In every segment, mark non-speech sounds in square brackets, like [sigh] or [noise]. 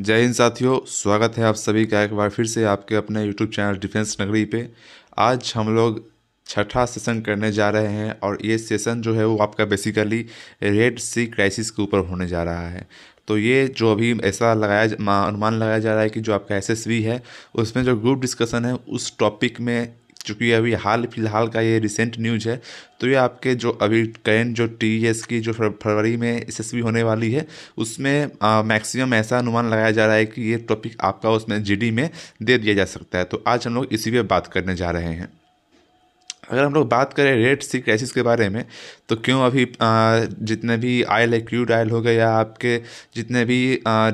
जय हिंद साथियों स्वागत है आप सभी का एक बार फिर से आपके अपने यूट्यूब चैनल डिफेंस नगरी पे आज हम लोग छठा सेशन करने जा रहे हैं और ये सेशन जो है वो आपका बेसिकली रेड सी क्राइसिस के ऊपर होने जा रहा है तो ये जो अभी ऐसा लगाया अनुमान लगाया जा रहा है कि जो आपका एस है उसमें जो ग्रुप डिस्कशन है उस टॉपिक में चूँकि अभी हाल फिलहाल का ये रिसेंट न्यूज है तो ये आपके जो अभी करेंट जो टी एस e की जो फरवरी में एस होने वाली है उसमें मैक्सिमम ऐसा अनुमान लगाया जा रहा है कि ये टॉपिक आपका उसमें जी में दे दिया जा सकता है तो आज हम लोग इसी पर बात करने जा रहे हैं अगर हम लोग बात करें रेड सी क्राइसिस के बारे में तो क्यों अभी जितने भी आयल है क्यूड आयल हो गए या आपके जितने भी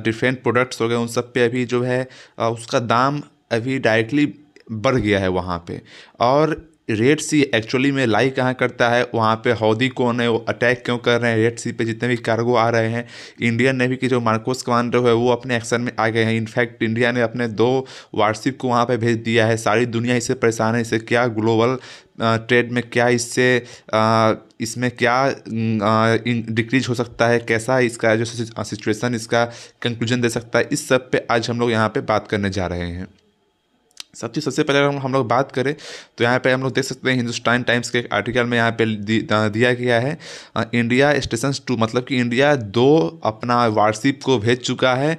डिफरेंट प्रोडक्ट्स हो गए उन सब पे अभी जो है उसका दाम अभी डायरेक्टली बढ़ गया है वहाँ पे और रेड सी एक्चुअली में लाई कहाँ करता है वहाँ पे हौदी कौन है वो अटैक क्यों कर रहे हैं रेड सी पे जितने भी कार्गो आ रहे हैं इंडियन नेवी के जो मार्कोस कमांडो है वो अपने एक्शन में आ गए हैं इनफैक्ट इंडिया ने अपने दो वार्सिप को वहाँ पे भेज दिया है सारी दुनिया इससे परेशान है इससे क्या ग्लोबल ट्रेड में क्या इससे इसमें क्या डिक्रीज हो सकता है कैसा इसका जो सिचुएशन इसका कंक्लूजन दे सकता है इस सब पे आज हम लोग यहाँ पे बात करने जा रहे हैं सबसे सबसे पहले अगर हम लोग बात करें तो यहाँ पे हम लोग देख सकते हैं हिंदुस्तान टाइम्स के आर्टिकल में यहाँ पे दिया गया है इंडिया स्टेशन टू मतलब कि इंडिया दो अपना वारशिप को भेज चुका है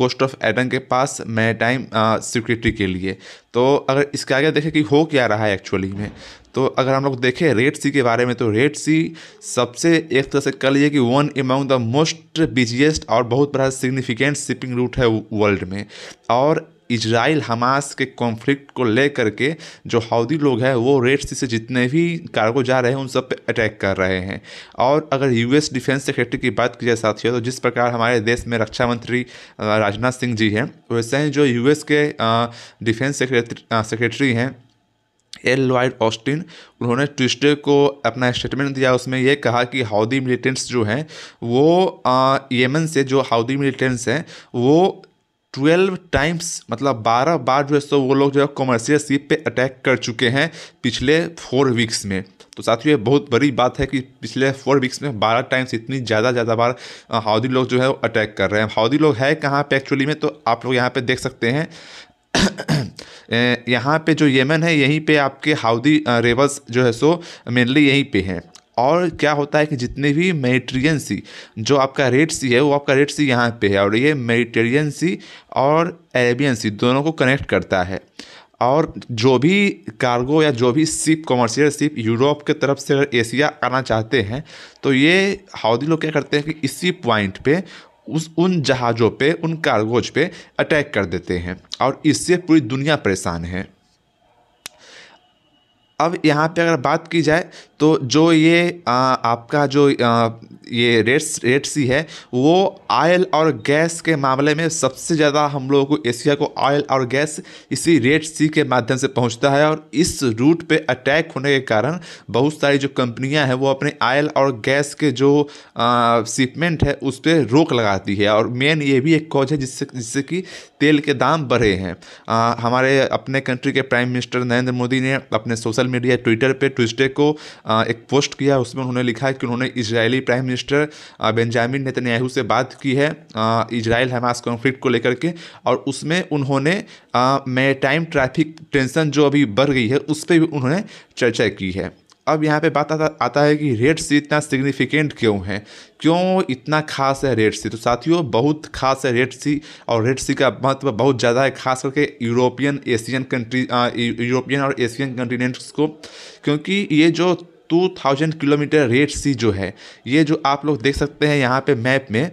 कोस्ट ऑफ एडन के पास टाइम सिक्योरिटी के लिए तो अगर इसके आगे देखें कि हो क्या रहा है एक्चुअली में तो अगर हम लोग देखें रेड सी के बारे में तो रेड सी सबसे एक तरह से कल लीजिए कि one among the most busiest और बहुत बड़ा सिग्निफिकेंट शिपिंग रूट है वर्ल्ड में और इसराइल हमास के कॉन्फ्लिक्ट को ले करके जो हाउदी लोग हैं वो रेड सी से जितने भी कार्गो जा रहे हैं उन सब पे अटैक कर रहे हैं और अगर यूएस डिफेंस सेक्रेटरी की बात की जाए साथियों तो जिस प्रकार हमारे देश में रक्षा मंत्री राजनाथ सिंह जी हैं वैसे ही जो यूएस के डिफेंस सेक्रेटरी सेक्रेटरी हैं एल लॉयड ऑस्टिन उन्होंने ट्विस्टर को अपना स्टेटमेंट दिया उसमें यह कहा कि हाउदी मिलिटेंट्स जो हैं वो येमन से जो हाउदी मिलिटेंट्स हैं वो ट्वेल्व टाइम्स मतलब बारह बार जो है सो वो लोग जो है कॉमर्शियल शिप पे अटैक कर चुके हैं पिछले फोर वीक्स में तो साथियों ये बहुत बड़ी बात है कि पिछले फोर वीक्स में बारह टाइम्स इतनी ज़्यादा ज़्यादा बार हाउदी लोग जो है वो अटैक कर रहे हैं हाउदी लोग है कहाँ पे एक्चुअली में तो आप लोग यहाँ पे देख सकते हैं [clears throat] यहाँ पे जो येमन है यहीं पे आपके हाउदी रेवर्स जो है सो मेनली यहीं पे हैं और क्या होता है कि जितने भी मेडिटेरियन सी जो आपका रेड सी है वो आपका रेड सी यहाँ पे है और ये मेडिटेरियन सी और अरेबियन सी दोनों को कनेक्ट करता है और जो भी कार्गो या जो भी सिप कॉमर्शियल सिप यूरोप के तरफ से अगर एशिया आना चाहते हैं तो ये हाउदी लोग क्या करते हैं कि इसी पॉइंट पे उस उन जहाज़ों पे उन कार्गोज पे अटैक कर देते हैं और इससे पूरी दुनिया परेशान है अब यहाँ पे अगर बात की जाए तो जो ये आ, आपका जो आ, ये रेट्स रेट सी है वो ऑयल और गैस के मामले में सबसे ज़्यादा हम लोगों को एशिया को ऑयल और गैस इसी रेट सी के माध्यम से पहुंचता है और इस रूट पे अटैक होने के कारण बहुत सारी जो कंपनियां हैं वो अपने ऑयल और गैस के जो शिपमेंट है उस पर रोक लगाती है और मेन ये भी एक कॉज है जिससे जिससे कि तेल के दाम बढ़े हैं आ, हमारे अपने कंट्री के प्राइम मिनिस्टर नरेंद्र मोदी ने अपने सोशल मीडिया ट्विटर पर ट्विस्टे को एक पोस्ट किया है उसमें उन्होंने लिखा है कि उन्होंने Israeli prime minister Benjamin Netanyahu से बात की है इसराइल हमास कॉन्फ्लिक्ट को लेकर के और उसमें उन्होंने मे टाइम ट्रैफिक टेंशन जो अभी बढ़ गई है उस पर भी उन्होंने चर्चा की है अब यहाँ पे बात आता आता है कि रेड सी इतना सिग्निफिकेंट क्यों है क्यों इतना खास है रेड सी तो साथियों बहुत खास है रेड सी और रेड सी का महत्व बहुत ज़्यादा है खास करके यूरोपियन एशियन कंट्री यूरोपियन और एशियन कंटिनेंट्स को क्योंकि ये जो two thousand kilometre red sea जो है ये जो आप लोग देख सकते हैं यहाँ पे मैप में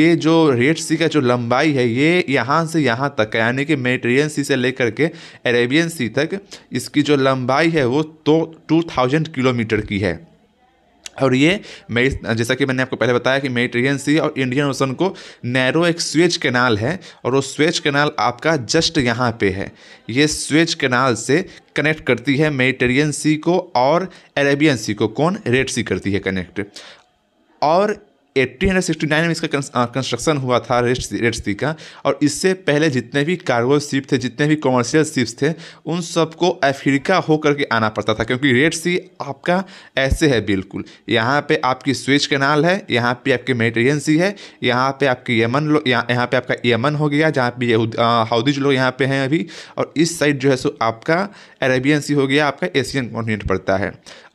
ये जो रेट सी का जो लंबाई है ये यहाँ से यहाँ तक है यानी कि मेडिटेरियन सी से लेकर के अरेबियन सी तक इसकी जो लंबाई है वो तो टू थाउजेंड किलोमीटर की है और ये मेरी जैसा कि मैंने आपको पहले बताया कि मेडिटेरियन सी और इंडियन ओशन को नैरो एक स्वेज कैनाल है और वो स्वेज कैनाल आपका जस्ट यहाँ पे है ये स्वेज कैनाल से कनेक्ट करती है मेडिटेरियन सी को और अरेबियन सी को कौन रेड सी करती है कनेक्ट और 1869 हंड्रेड सिक्सटी नाइन में इसका कंस्ट्रक्शन हुआ था रेड रेड सी का और इससे पहले जितने भी कार्गो शिप थे जितने भी कॉमर्शियल शिप्स थे उन सबको अफ्रीका होकर के आना पड़ता था क्योंकि रेड सी आपका ऐसे है बिल्कुल यहाँ पे आपकी स्वेज कैनाल है यहाँ पे आपके मेडिटेरियन सी है यहाँ पे आपकी यमन लोग यहाँ यहाँ पे आपका यमन हो गया जहाँ पे हाउदीज लोग यहाँ पे हैं अभी और इस साइड जो है सो आपका अरेबियन सी हो गया आपका एशियन कॉन्टिनेंट पड़ता है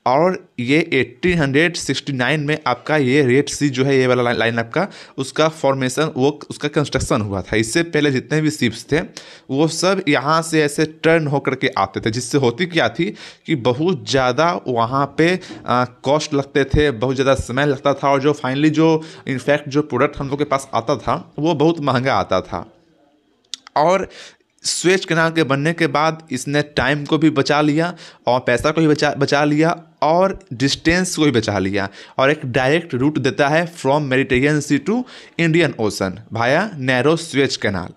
और ये 1869 में आपका ये रेड सी जो है ये वाला लाइन आपका उसका फॉर्मेशन वो उसका कंस्ट्रक्शन हुआ था इससे पहले जितने भी शिप्स थे वो सब यहाँ से ऐसे टर्न होकर के आते थे जिससे होती क्या थी कि बहुत ज़्यादा वहाँ पे कॉस्ट लगते थे बहुत ज़्यादा समय लगता था और जो फाइनली जो इनफैक्ट जो प्रोडक्ट हम लोग के पास आता था वो बहुत महंगा आता था और स्वेच कैनाल के बनने के बाद इसने टाइम को भी बचा लिया और पैसा को भी बचा बचा लिया और डिस्टेंस को भी बचा लिया और एक डायरेक्ट रूट देता है from Mediterranean sea to Indian Ocean via narrow Suez canal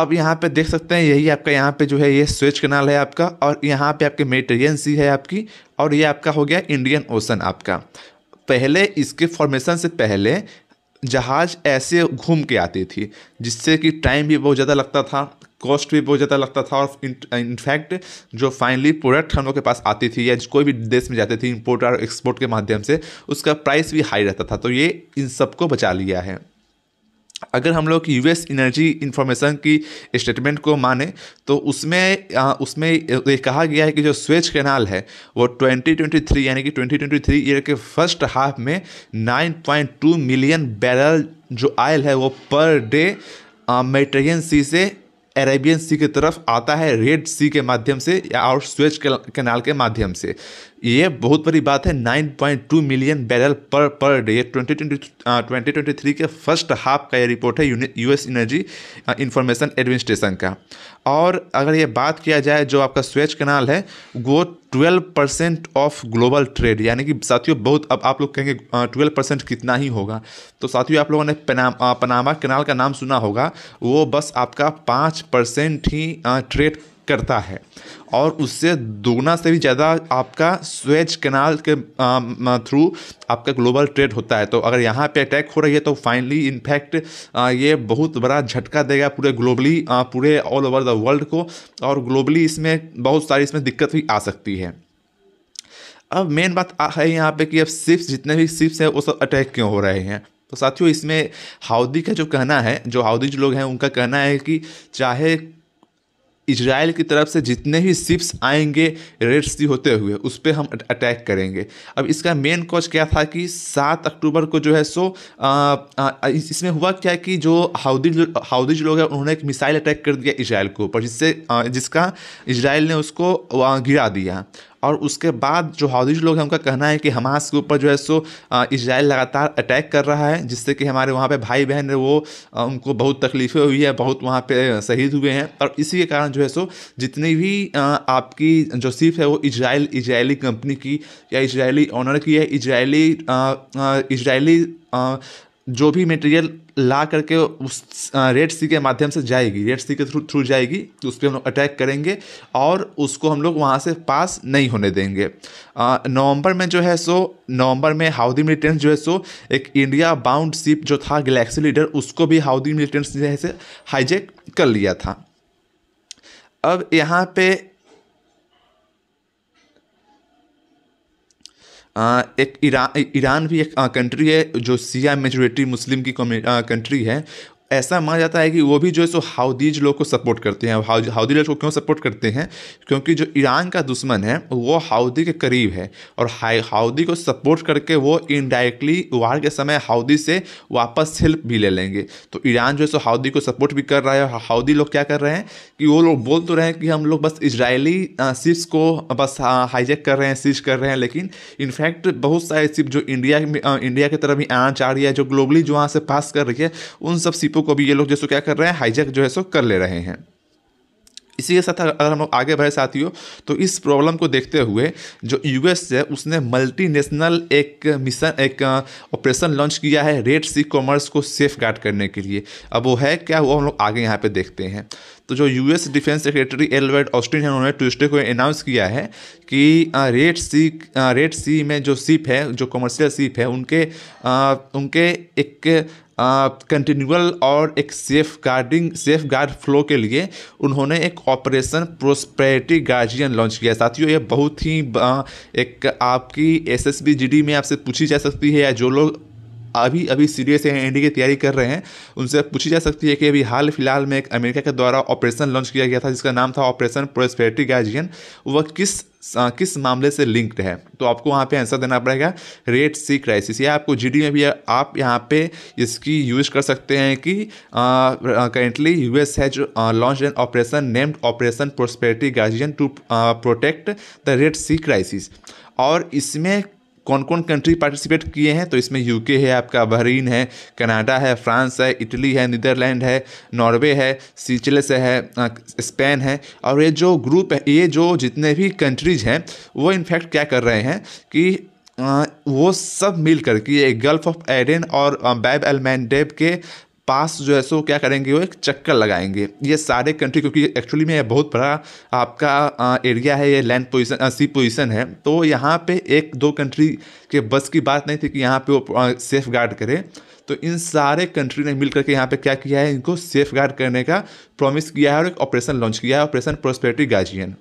अब यहाँ पे देख सकते हैं यही आपका यहाँ पे जो है ये स्वेच कैनाल है आपका और यहाँ पे आपके मेडिटेरियन सी है आपकी और ये आपका हो गया इंडियन ओशन आपका पहले इसके फॉर्मेशन से पहले जहाज़ ऐसे घूम के आती थी जिससे कि टाइम भी बहुत ज़्यादा लगता था कॉस्ट भी बहुत ज़्यादा लगता था और इनफैक्ट जो फाइनली प्रोडक्ट हम लोग के पास आती थी या कोई भी देश में जाते थे इम्पोर्ट और एक्सपोर्ट के माध्यम से उसका प्राइस भी हाई रहता था तो ये इन सबको बचा लिया है अगर हम लोग यूएस एनर्जी इन्फॉर्मेशन की स्टेटमेंट को माने तो उसमें आ, उसमें ये कहा गया है कि जो स्वेज कैनाल है वो 2023 यानी कि 2023 ईयर के फर्स्ट हाफ में 9.2 मिलियन बैरल जो आयल है वो पर डे मेडिटेरियन सी से अरेबियन सी की तरफ आता है रेड सी के माध्यम से या और स्वेज कैनाल के माध्यम से ये बहुत बड़ी बात है 9.2 million barrel per per day twenty twenty twenty three के फर्स्ट हाफ का ये रिपोर्ट है यूएस एनर्जी इंफॉर्मेशन एडमिनिस्ट्रेशन का और अगर ये बात किया जाए जो आपका स्वेच कनाल है वो 12 परसेंट ऑफ ग्लोबल ट्रेड यानी कि साथियों बहुत अब आप लोग कहेंगे 12 uh, परसेंट कितना ही होगा तो साथियों आप लोगों ने पनामा पनामा कनाल का नाम सुना होगा वो बस आपका पाँच परसेंट ही ट्रेड uh, करता है और उससे दोगुना से भी ज़्यादा आपका स्वेज कैनाल के थ्रू आपका ग्लोबल ट्रेड होता है तो अगर यहाँ पे अटैक हो रही है तो फाइनली इनफैक्ट ये बहुत बड़ा झटका देगा पूरे ग्लोबली पूरे ऑल ओवर द वर्ल्ड को और ग्लोबली इसमें बहुत सारी इसमें दिक्कत भी आ सकती है अब मेन बात है यहाँ पे कि अब सिप्स जितने भी सिप्स हैं वो सब अटैक क्यों हो रहे हैं तो साथियों इसमें हाउदी का जो कहना है जो हाउदी जो लोग हैं उनका कहना है कि चाहे इसराइल की तरफ से जितने भी शिप्स आएंगे रेड सी होते हुए उस पर हम अटैक करेंगे अब इसका मेन कॉज क्या था कि सात अक्टूबर को जो है सो इसमें हुआ क्या कि जो हाउदी हाउदीज लोग हैं उन्होंने एक मिसाइल अटैक कर दिया इसराइल के ऊपर जिससे जिसका इसराइल ने उसको गिरा दिया और उसके बाद जो हौदीज लोग हैं उनका कहना है कि हमास के ऊपर जो है सो इसराइल लगातार अटैक कर रहा है जिससे कि हमारे वहाँ पे भाई बहन है वो उनको बहुत तकलीफ़ें हुई है बहुत वहाँ पे शहीद हुए हैं और इसी के कारण जो है सो जितनी भी आपकी जो सिर्फ है वो इसराइल इसराइली कंपनी की या इसराइली ऑनर की है इसराइली इसराइली जो भी मटेरियल ला करके उस रेड सी के माध्यम से जाएगी रेड सी के थ्रू थ्रू जाएगी तो उस पर हम लोग अटैक करेंगे और उसको हम लोग वहाँ से पास नहीं होने देंगे नवंबर में जो है सो नवंबर में हाउदी मिलिटेंट्स जो है सो एक इंडिया बाउंड शिप जो था गलेक्सी लीडर उसको भी हाउदी मिलिटेंट्स ने हाईजेक कर लिया था अब यहाँ पे एक ईरान भी एक कंट्री है जो सिया मेजोरिटी मुस्लिम की कंट्री है ऐसा माना जाता है कि वो भी जो है सो हाउदीज लोग को सपोर्ट करते हैं हाउदी लोग को क्यों सपोर्ट करते हैं क्योंकि जो ईरान का दुश्मन है वो हाउदी के करीब है और हाउदी को सपोर्ट करके वो इनडायरेक्टली वार के समय हाउदी से वापस हेल्प भी ले लेंगे तो ईरान जो है सो हाउदी को सपोर्ट भी कर रहा है और हाउदी लोग क्या कर रहे हैं कि वो लोग बोल तो रहे हैं कि हम लोग बस इसराइली शिप्स को बस हाईजेक कर रहे हैं सीज कर रहे हैं लेकिन इनफैक्ट बहुत सारे सिप जो इंडिया में इंडिया की तरफ भी आना चाह रही है जो ग्लोबली जो वहाँ से पास कर रही है उन सब सिपों वस्तु को भी ये लोग जैसे क्या कर रहे हैं हाईजैक जो है सो कर ले रहे हैं इसी के साथ अगर हम लोग आगे बढ़े साथियों तो इस प्रॉब्लम को देखते हुए जो यूएस है उसने मल्टीनेशनल एक मिशन एक ऑपरेशन लॉन्च किया है रेड सी कॉमर्स को सेफ गार्ड करने के लिए अब वो है क्या वो हम लोग आगे यहाँ पे देखते हैं तो जो US defence secretary Lloyd Austin है उन्होंने ट्यूसडे को अनाउंस किया है कि रेड सी रेड सी में जो सीप है जो कमर्शियल सीप है उनके आ, uh, उनके एक कंटिन्यूअल uh, और एक safeguarding safeguard flow के लिए उन्होंने एक ऑपरेशन प्रोस्पेरिटी गार्जियन लॉन्च किया साथियों ये बहुत ही uh, एक आपकी एस एस में आपसे पूछी जा सकती है या जो लोग अभी अभी सीरियस या एनडी की तैयारी कर रहे हैं उनसे पूछी जा सकती है कि अभी हाल फिलहाल में एक अमेरिका के द्वारा ऑपरेशन लॉन्च किया गया था जिसका नाम था ऑपरेशन प्रोस्पेरिटी गार्जियन वह किस किस मामले से लिंक्ड है तो आपको वहाँ पे आंसर देना पड़ेगा रेट सी क्राइसिस या आपको जी में भी आप यहाँ पे इसकी यूज कर सकते हैं कि करेंटली यू है has launch an operation named operation prosperity guardian to protect the red sea crisis और इसमें कौन कौन कंट्री पार्टिसिपेट किए हैं तो इसमें यूके है आपका बहरीन है कनाडा है फ्रांस है इटली है नीदरलैंड है नॉर्वे है सीचलेस है स्पेन है और ये जो ग्रुप है ये जो जितने भी कंट्रीज हैं वो इनफैक्ट क्या कर रहे हैं कि वो सब मिल कर के गल्फ ऑफ एडेन और बैब एल डेब के पास जो है सो क्या करेंगे वो एक चक्कर लगाएंगे ये सारे कंट्री क्योंकि एक्चुअली में बहुत बड़ा आपका एरिया है ये लैंड पोजिशन सी पोजिशन है तो यहाँ पे एक दो कंट्री के बस की बात नहीं थी कि यहाँ पे वो सेफ गार्ड करे तो इन सारे कंट्री ने मिल करके यहाँ पे क्या किया है इनको सेफ गार्ड करने का प्रॉमिस किया है और एक ऑपरेशन लॉन्च किया है ऑपरेशन प्रोस्पेरिटी गार्जियन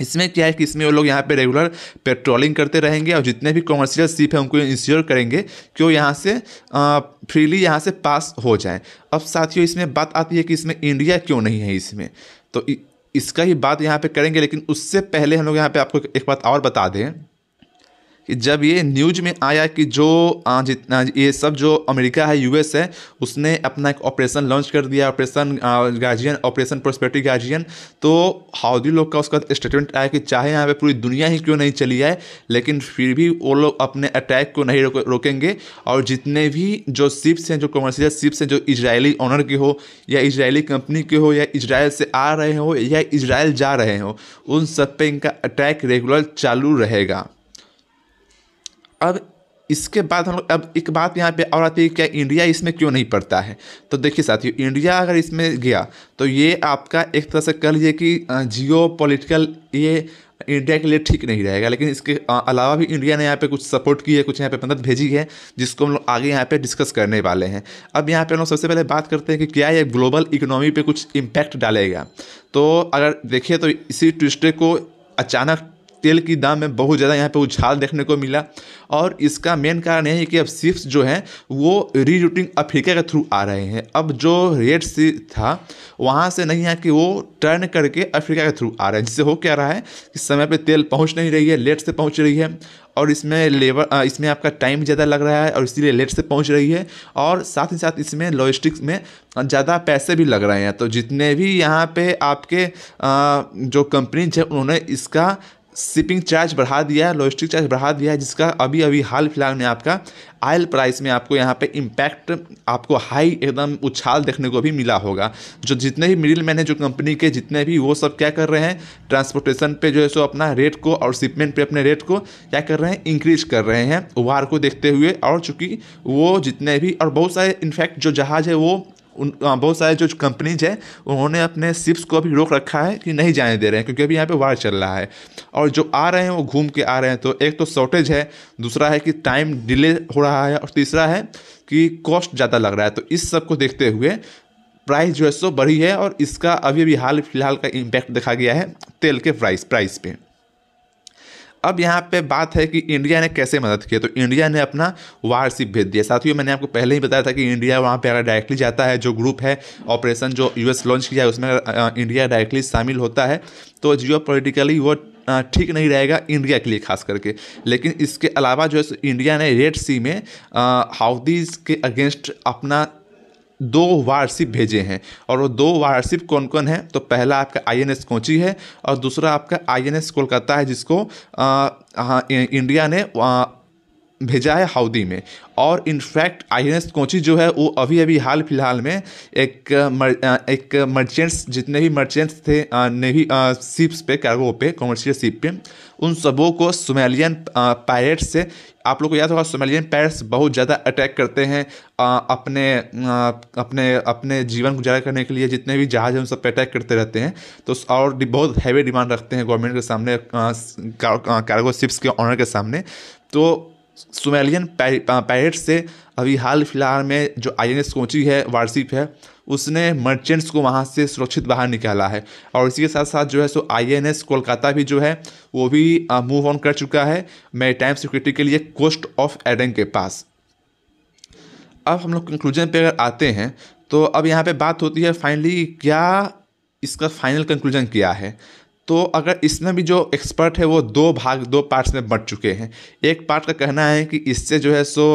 इसमें क्या है कि इसमें वो लोग यहाँ पे रेगुलर पेट्रोलिंग करते रहेंगे और जितने भी कॉमर्शियल सीप हैं उनको इंश्योर करेंगे कि वो यहाँ से फ्रीली यहाँ से पास हो जाए अब साथियों इसमें बात आती है कि इसमें इंडिया क्यों नहीं है इसमें तो इसका ही बात यहाँ पे करेंगे लेकिन उससे पहले हम लोग यहाँ पे आपको एक बात और बता दें कि जब ये न्यूज में आया कि जो जितना ये सब जो अमेरिका है यूएस है उसने अपना एक ऑपरेशन लॉन्च कर दिया operation guardian operation prospective guardian तो हाउदी लोग का उसका स्टेटमेंट आया कि चाहे यहाँ पे पूरी दुनिया ही क्यों नहीं चली आए लेकिन फिर भी वो लोग अपने अटैक को नहीं रोक, रोकेंगे और जितने भी जो शिप्स हैं जो कमर्शियल शिप्स हैं जो इसराइली ऑनर के हो या इसराइली कंपनी के हो या इसराइल से आ रहे हो या इसराइल जा रहे हो उन सब पे इनका अटैक रेगुलर चालू रहेगा अब इसके बाद हम लोग अब एक बात यहाँ पे और आती है क्या इंडिया इसमें क्यों नहीं पड़ता है तो देखिए साथियों इंडिया अगर इसमें गया तो ये आपका एक तरह से कह लीजिए कि जियो पोलिटिकल ये इंडिया के लिए ठीक नहीं रहेगा लेकिन इसके अलावा भी इंडिया ने यहाँ पे कुछ सपोर्ट की है कुछ यहाँ पे मदद भेजी है जिसको हम लोग आगे यहाँ पे डिस्कस करने वाले हैं अब यहाँ पे हम लोग सबसे पहले बात करते हैं कि क्या ये ग्लोबल इकोनॉमी पे कुछ इम्पैक्ट डालेगा तो अगर देखिए तो इसी ट्यूसडे को अचानक तेल की दाम में बहुत ज़्यादा यहाँ पे उछाल देखने को मिला और इसका मेन कारण यही है कि अब शिप्स जो हैं वो रीरूटिंग अफ्रीका के थ्रू आ रहे हैं अब जो रेड सी था वहाँ से नहीं है कि वो टर्न करके अफ्रीका के थ्रू आ रहे हैं जिससे हो क्या रहा है कि समय पर तेल पहुँच नहीं रही है लेट से पहुँच रही है और इसमें लेबर इसमें आपका टाइम ज़्यादा लग रहा है और इसीलिए लेट से पहुंच रही है और साथ ही साथ इसमें लॉजिस्टिक्स में ज़्यादा पैसे भी लग रहे हैं तो जितने भी यहाँ पे आपके जो कंपनीज हैं उन्होंने इसका शिपिंग चार्ज बढ़ा दिया है लॉजिस्टिक चार्ज बढ़ा दिया है जिसका अभी अभी हाल फिलहाल में आपका आयल प्राइस में आपको यहाँ पे इम्पैक्ट आपको हाई एकदम उछाल देखने को भी मिला होगा जो जितने भी मिडिल मैन है जो कंपनी के जितने भी वो सब क्या कर रहे हैं ट्रांसपोर्टेशन पे जो है सो अपना रेट को और शिपमेंट पे अपने रेट को क्या कर रहे हैं इंक्रीज कर रहे हैं वार को देखते हुए और चूँकि वो जितने भी और बहुत सारे इनफैक्ट जो जहाज़ है वो उन हाँ, बहुत सारे जो कंपनीज हैं उन्होंने अपने शिप्स को अभी रोक रखा है कि नहीं जाने दे रहे हैं क्योंकि अभी यहाँ पे वार चल रहा है और जो आ रहे हैं वो घूम के आ रहे हैं तो एक तो शॉर्टेज है दूसरा है कि टाइम डिले हो रहा है और तीसरा है कि कॉस्ट ज़्यादा लग रहा है तो इस सब को देखते हुए प्राइस जो है सो बढ़ी है और इसका अभी अभी हाल फिलहाल का इम्पैक्ट देखा गया है तेल के प्राइस प्राइस पर अब यहाँ पे बात है कि इंडिया ने कैसे मदद की तो इंडिया ने अपना वारशिप भेज दिया साथियों मैंने आपको पहले ही बताया था कि इंडिया वहाँ पे अगर डायरेक्टली जाता है जो ग्रुप है ऑपरेशन जो यूएस लॉन्च किया है उसमें अगर इंडिया डायरेक्टली शामिल होता है तो जियो पोलिटिकली वो ठीक नहीं रहेगा इंडिया के लिए खास करके लेकिन इसके अलावा जो है इंडिया ने रेड सी में हाउदीज के अगेंस्ट अपना दो वारशिप भेजे हैं और वो दो वारशिप कौन कौन है तो पहला आपका आई एन एस कोची है और दूसरा आपका आई एन एस कोलकाता है जिसको आ, आ, इंडिया ने आ, भेजा है हाउदी में और in fact I N S Kochi जो है वो अभी अभी हाल फिलहाल में एक मर, एक मर्चेंट्स जितने भी मर्चेंट्स थे नेवी शिप्स पे कार्गो पे कॉमर्शियल शिप पे उन सबों को सोमालियन पायरेट्स से आप लोग को याद होगा सोमालियन पायरेट्स बहुत ज़्यादा अटैक करते हैं आ, अपने आ, अपने अपने जीवन गुजारा करने के लिए जितने भी जहाज़ हैं उन सब पर अटैक करते रहते हैं तो और बहुत हैवी डिमांड रखते हैं गवर्नमेंट के सामने कार्गो शिप्स के ऑनर के सामने तो सुमेलियन पायरेट से अभी हाल फिलहाल में जो आई एन एस कोची है वारसिप है उसने मर्चेंट्स को वहाँ से सुरक्षित बाहर निकाला है और इसी के साथ साथ जो है सो आई एन एस कोलकाता भी जो है वो भी मूव ऑन कर चुका है मे टाइम सिक्योरिटी के लिए कोस्ट ऑफ एडन के पास अब हम लोग कंक्लूजन पे अगर आते हैं तो अब यहाँ पे बात होती है फाइनली क्या इसका फाइनल कंक्लूजन क्या है तो अगर इसमें भी जो एक्सपर्ट है वो दो भाग दो पार्ट्स में बढ़ चुके हैं एक पार्ट का कहना है कि इससे जो है सो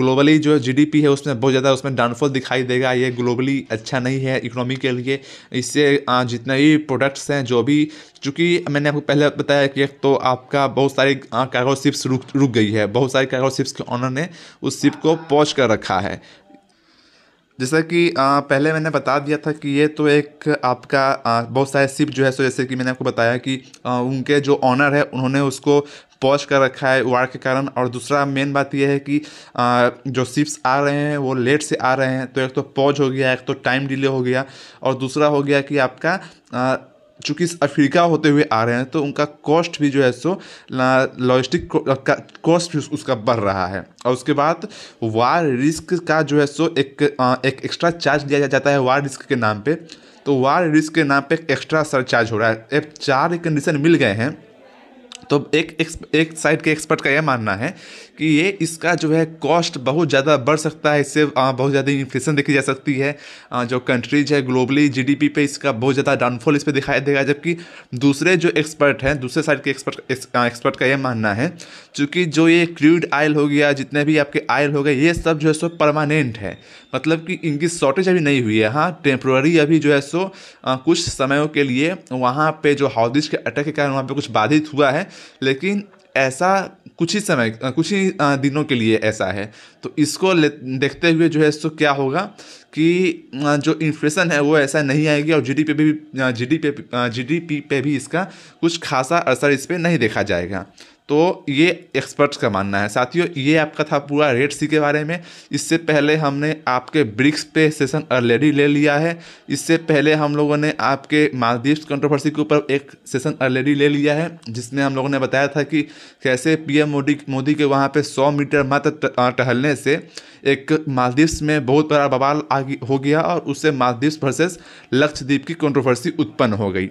ग्लोबली जो जीडीपी है उसमें बहुत ज़्यादा उसमें डाउनफॉल दिखाई देगा ये ग्लोबली अच्छा नहीं है इकोनॉमी के लिए इससे जितने भी प्रोडक्ट्स हैं जो भी चूँकि मैंने आपको पहले बताया कि एक तो आपका बहुत सारी कार्गो शिप्स रुक रुक गई है बहुत सारी कार्गो शिप्स के ऑनर ने उस शिप को पहुँच कर रखा है जैसा कि आ, पहले मैंने बता दिया था कि ये तो एक आपका आ, बहुत सारे सिप जो है सो जैसे कि मैंने आपको बताया कि आ, उनके जो ऑनर है उन्होंने उसको पॉज कर रखा है वार के कारण और दूसरा मेन बात यह है कि आ, जो सिप्स आ रहे हैं वो लेट से आ रहे हैं तो एक तो पॉज हो गया एक तो टाइम डिले हो गया और दूसरा हो गया कि आपका चूँकि अफ्रीका होते हुए आ रहे हैं तो उनका कॉस्ट भी जो है सो लॉजिस्टिक कॉस्ट भी उसका बढ़ रहा है और उसके बाद वार रिस्क का जो है सो एक एक एक्स्ट्रा चार्ज दिया जाता है वार रिस्क के नाम पे तो वार रिस्क के नाम पे एक एक्स्ट्रा सर चार्ज हो रहा है एक चार कंडीशन मिल गए हैं तो एक एक साइड के एक्सपर्ट का यह मानना है कि ये इसका जो है कॉस्ट बहुत ज़्यादा बढ़ सकता है इससे बहुत ज़्यादा इन्फ्लेशन देखी जा सकती है जो कंट्रीज है ग्लोबली जीडीपी पे इसका बहुत ज़्यादा डाउनफॉल इस पर दिखाई देगा जबकि दूसरे जो एक्सपर्ट हैं दूसरे साइड के एक्सपर्ट एक्सपर्ट का यह मानना है चूँकि जो ये क्रूड आयल हो गया जितने भी आपके आयल हो गए ये सब जो है सो परमानेंट है मतलब कि इनकी शॉर्टेज अभी नहीं हुई है हाँ टेम्प्रोरी अभी जो है सो कुछ समयों के लिए वहाँ पे जो हाउदिश के अटैक के कारण वहाँ पे कुछ बाधित हुआ है लेकिन ऐसा कुछ ही समय कुछ ही दिनों के लिए ऐसा है तो इसको देखते हुए जो है इसको क्या होगा कि जो इन्फ्लेशन है वो ऐसा नहीं आएगी और जीडीपी पे भी जीडीपी जीडीपी पे भी इसका कुछ खासा असर इस पर नहीं देखा जाएगा तो ये एक्सपर्ट्स का मानना है साथियों ये आपका था पूरा रेड सी के बारे में इससे पहले हमने आपके ब्रिक्स पे सेशन ऑलरेडी ले लिया है इससे पहले हम लोगों ने आपके मालदीव कंट्रोवर्सी के ऊपर एक सेशन ऑलरेडी ले लिया है जिसमें हम लोगों ने बताया था कि कैसे पीएम मोदी मोदी के वहाँ पर सौ मीटर मात्र टहलने से एक मालदीव्स में बहुत बड़ा बवाल आ हो गया और उससे मालदीव्स वर्सेस लक्षद्वीप की कंट्रोवर्सी उत्पन्न हो गई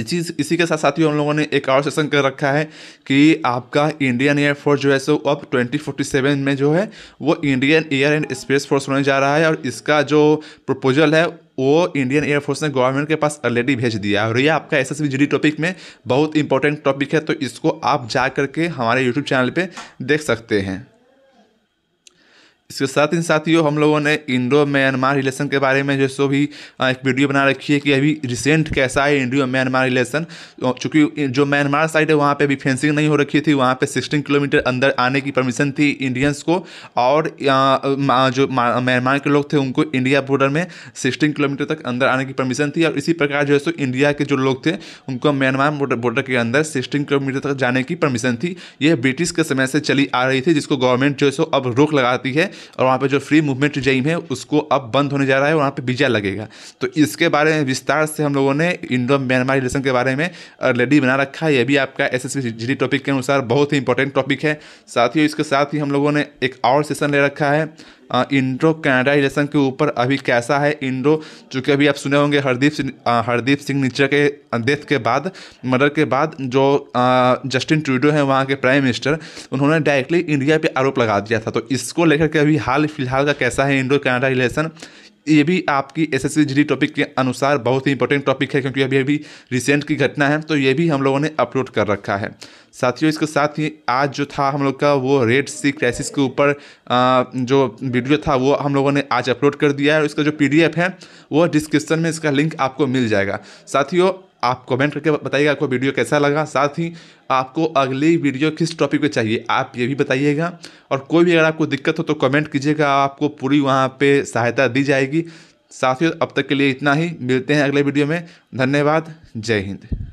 इसी इसी के साथ साथ ही हम लोगों ने एक और सेशन कर रखा है कि आपका इंडियन एयर फोर्स जो है सो अब 2047 में जो है वो Indian air and space force होने जा रहा है और इसका जो प्रपोजल है वो इंडियन एयरफोर्स ने गवर्नमेंट के पास ऑलरेडी भेज दिया और ये आपका एस एस टॉपिक में बहुत इंपॉर्टेंट टॉपिक है तो इसको आप जा करके हमारे यूट्यूब चैनल पर देख सकते हैं इसके साथ ही साथ ही हम लोगों ने इंडो म्यांमार रिलेशन के बारे में जो भी एक वीडियो बना रखी है कि अभी रिसेंट कैसा है इंडो म्यांमार रिलेशन चूँकि जो म्यांमार साइड है वहाँ पे अभी फेंसिंग नहीं हो रखी थी वहाँ पे 16 किलोमीटर अंदर आने की परमिशन थी इंडियंस को और जो म्यांमार के लोग थे उनको इंडिया बॉर्डर में सिक्सटीन किलोमीटर तक अंदर आने की परमिशन थी और इसी प्रकार जो है सो इंडिया के जो लोग थे उनको म्यांमार बॉर्डर के अंदर सिक्सटीन किलोमीटर तक जाने की परमिशन थी यह ब्रिटिश के समय से चली आ रही थी जिसको गवर्नमेंट जो है सो अब रोक लगाती है और वहाँ पर जो फ्री मूवमेंट जेम है उसको अब बंद होने जा रहा है वहाँ पर वीज़ा लगेगा तो इसके बारे में विस्तार से हम लोगों ने इंडो म्यांमार रिलेशन के बारे में ऑलरेडी बना रखा है यह भी आपका एस एस टॉपिक के अनुसार बहुत ही इंपॉर्टेंट टॉपिक है साथ ही इसके साथ ही हम लोगों ने एक और सेशन ले रखा है इंड्रो कनाडा इलेक्शन के ऊपर अभी कैसा है इंड्रो चूँकि अभी आप सुने होंगे हरदीप सिंह हरदीप सिंह निचर के डेथ के बाद मर्डर के बाद जो जस्टिन ट्रूडो हैं वहाँ के प्राइम मिनिस्टर उन्होंने डायरेक्टली इंडिया पे आरोप लगा दिया था तो इसको लेकर के अभी हाल फिलहाल का कैसा है इंडो कनाडा रिलेशन ये भी आपकी एस एस टॉपिक के अनुसार बहुत ही इंपॉर्टेंट टॉपिक है क्योंकि अभी अभी रिसेंट की घटना है तो ये भी हम लोगों ने अपलोड कर रखा है साथियों इसके साथ ही आज जो था हम लोग का वो रेड सी क्राइसिस के ऊपर जो वीडियो था वो हम लोगों ने आज अपलोड कर दिया है और इसका जो पीडीएफ है वो डिस्क्रिप्शन में इसका लिंक आपको मिल जाएगा साथियों आप कमेंट करके बताइएगा आपको वीडियो कैसा लगा साथ ही आपको अगली वीडियो किस टॉपिक पे चाहिए आप ये भी बताइएगा और कोई भी अगर आपको दिक्कत हो तो कमेंट कीजिएगा आपको पूरी वहाँ पे सहायता दी जाएगी साथ ही अब तक के लिए इतना ही मिलते हैं अगले वीडियो में धन्यवाद जय हिंद